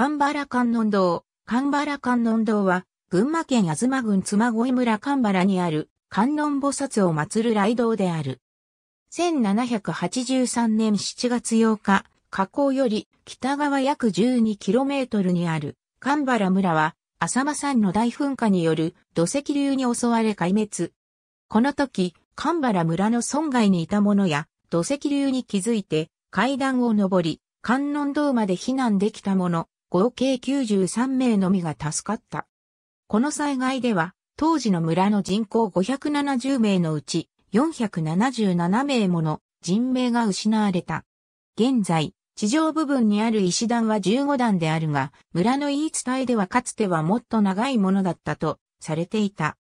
神原観音堂、神原観音堂は、群馬県東郡妻越村神原にある観音菩薩を祀る雷堂である。1783年7月8日、河口より北側約 12km にある神原村は、浅間山の大噴火による土石流に襲われ壊滅。この時、神原村の村外にいた者や土石流に気づいて階段を上り、観音堂まで避難できた者、合計93名のみが助かった。この災害では、当時の村の人口570名のうち477名もの人命が失われた。現在、地上部分にある石段は15段であるが、村の言い伝えではかつてはもっと長いものだったとされていた。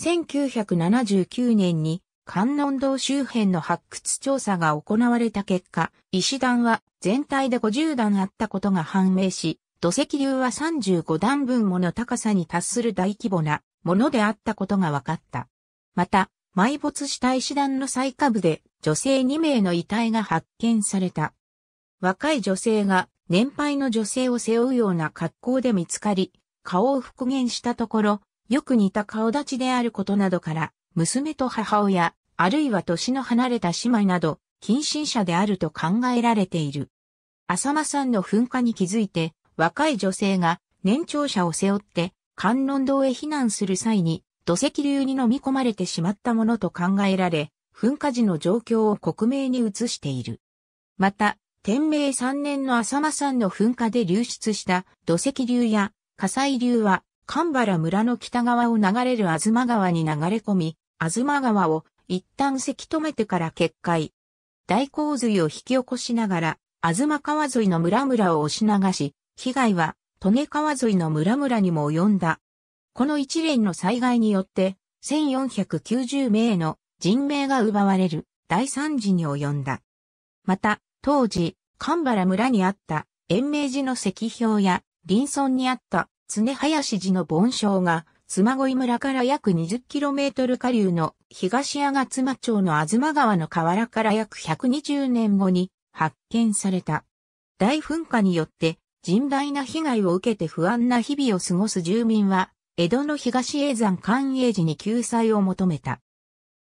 1979年に観音堂周辺の発掘調査が行われた結果、石段は全体で50段あったことが判明し、土石流は35段分もの高さに達する大規模なものであったことが分かった。また、埋没した石段の最下部で女性2名の遺体が発見された。若い女性が年配の女性を背負うような格好で見つかり、顔を復元したところ、よく似た顔立ちであることなどから、娘と母親、あるいは年の離れた姉妹など、近親者であると考えられている。浅間さんの噴火に気づいて、若い女性が年長者を背負って、観音堂へ避難する際に、土石流に飲み込まれてしまったものと考えられ、噴火時の状況を克明に移している。また、天明3年の浅間山の噴火で流出した土石流や火災流は、神原村の北側を流れる東川に流れ込み、東川を一旦せき止めてから決壊。大洪水を引き起こしながら、東川沿いの村々を押し流し、被害は、利根川沿いの村々にも及んだ。この一連の災害によって、1490名の人命が奪われる大惨事に及んだ。また、当時、神原村にあった延命寺の石標や、林村にあった常林寺の盆章が妻恋村から約 20km 下流の東吾妻町の吾妻川の河原から約120年後に発見された。大噴火によって甚大な被害を受けて不安な日々を過ごす住民は、江戸の東永山寛永寺に救済を求めた。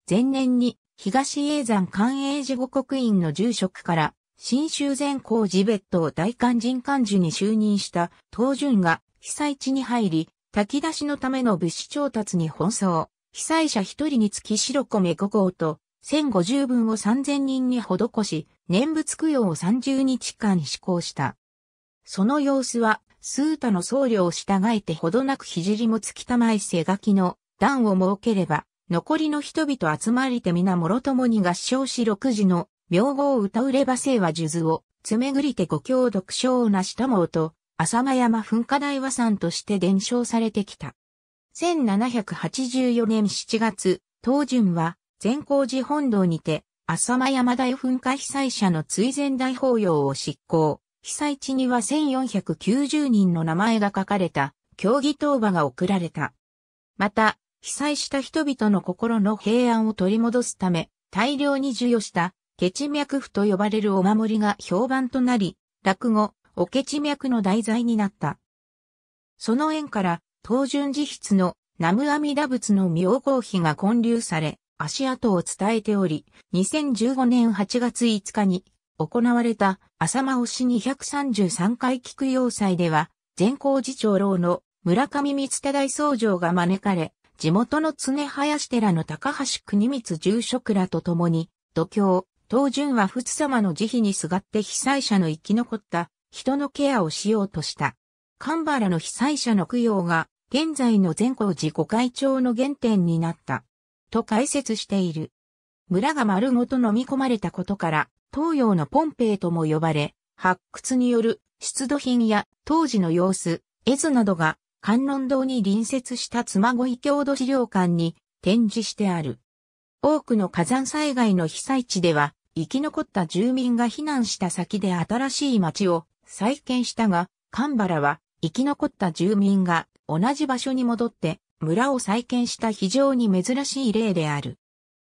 前年に東永山寛永寺五国院の住職から新州善光寺別当大勧人幹事に就任した東順が被災地に入り、炊き出しのための物資調達に奔走。被災者一人につき白米5合と、1050分を3000人に施し、念仏供養を30日間施行した。その様子は、スータの僧侶を従えてほどなく聖もきたまいせがきの段を設ければ、残りの人々集まりて皆諸共に合唱し六時の名号を歌うれば聖は数珠を、詰めぐりて五教読書をなしたもうと、浅間山噴火台和山として伝承されてきた。1784年7月、東順は善光寺本堂にて、浅間山大噴火被災者の追善大法要を執行。被災地には1490人の名前が書かれた、競技当場が送られた。また、被災した人々の心の平安を取り戻すため、大量に授与した、ケチ脈符と呼ばれるお守りが評判となり、落語、おけち脈の題材になった。その縁から、東順寺筆の南無阿弥陀仏の妙高碑が建立され、足跡を伝えており、2015年8月5日に行われた浅間押し233回菊要祭では、善光寺長老の村上光忠大僧正が招かれ、地元の常林寺の高橋国光住職らと共に、土俵、東順は仏様の慈悲にすがって被災者の生き残った人のケアをしようとした。神原の被災者の供養が、現在の善光寺御開帳の原点になった。と解説している。村が丸ごと飲み込まれたことから、東洋のポンペイとも呼ばれ、発掘による出土品や当時の様子、絵図などが観音堂に隣接した妻い郷土資料館に展示してある。多くの火山災害の被災地では、生き残った住民が避難した先で新しい町を再建したが、神原は生き残った住民が同じ場所に戻って村を再建した非常に珍しい例である。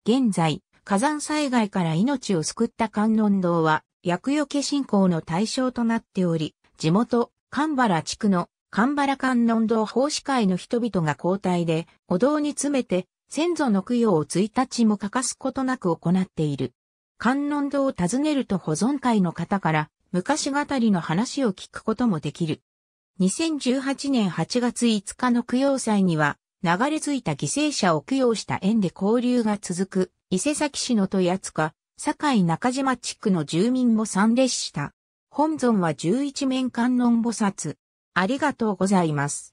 現在、火山災害から命を救った観音堂は、薬除け信仰の対象となっており、地元、神原地区の神原観音堂奉仕会の人々が交代で、お堂に詰めて、先祖の供養を1日も欠かすことなく行っている。観音堂を訪ねると保存会の方から、昔語りの話を聞くこともできる。2018年8月5日の供養祭には、流れ着いた犠牲者を供養した縁で交流が続く、伊勢崎市の戸谷塚、堺中島地区の住民も参列した。本尊は十一面観音菩薩。ありがとうございます。